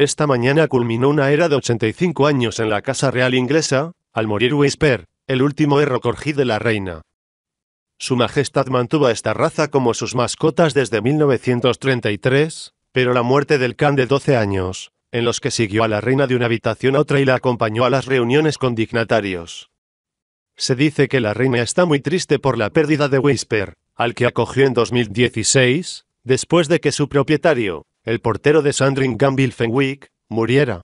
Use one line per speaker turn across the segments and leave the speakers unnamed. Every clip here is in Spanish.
Esta mañana culminó una era de 85 años en la Casa Real inglesa, al morir Whisper, el último erro de la reina. Su Majestad mantuvo a esta raza como sus mascotas desde 1933, pero la muerte del can de 12 años, en los que siguió a la reina de una habitación a otra y la acompañó a las reuniones con dignatarios. Se dice que la reina está muy triste por la pérdida de Whisper, al que acogió en 2016, después de que su propietario, el portero de Sandringham Fenwick, muriera.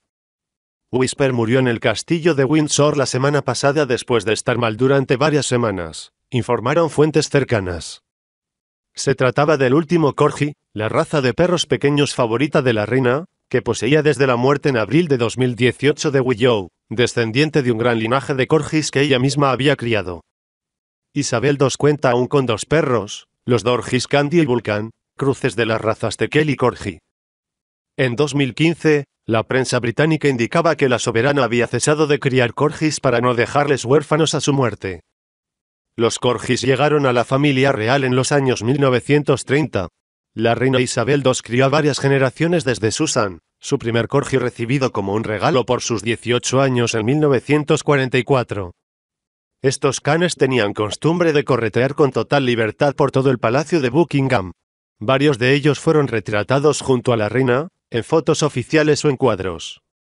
Whisper murió en el castillo de Windsor la semana pasada después de estar mal durante varias semanas, informaron fuentes cercanas. Se trataba del último corgi, la raza de perros pequeños favorita de la reina, que poseía desde la muerte en abril de 2018 de Willow, descendiente de un gran linaje de corgis que ella misma había criado. Isabel II cuenta aún con dos perros, los Dorgis Candy y Vulcan, cruces de las razas de y Corgi. En 2015, la prensa británica indicaba que la soberana había cesado de criar corgis para no dejarles huérfanos a su muerte. Los corgis llegaron a la familia real en los años 1930. La reina Isabel II crió a varias generaciones desde Susan, su primer corgi recibido como un regalo por sus 18 años en 1944. Estos canes tenían costumbre de corretear con total libertad por todo el palacio de Buckingham. Varios de ellos fueron retratados junto a la reina, en fotos oficiales o en cuadros.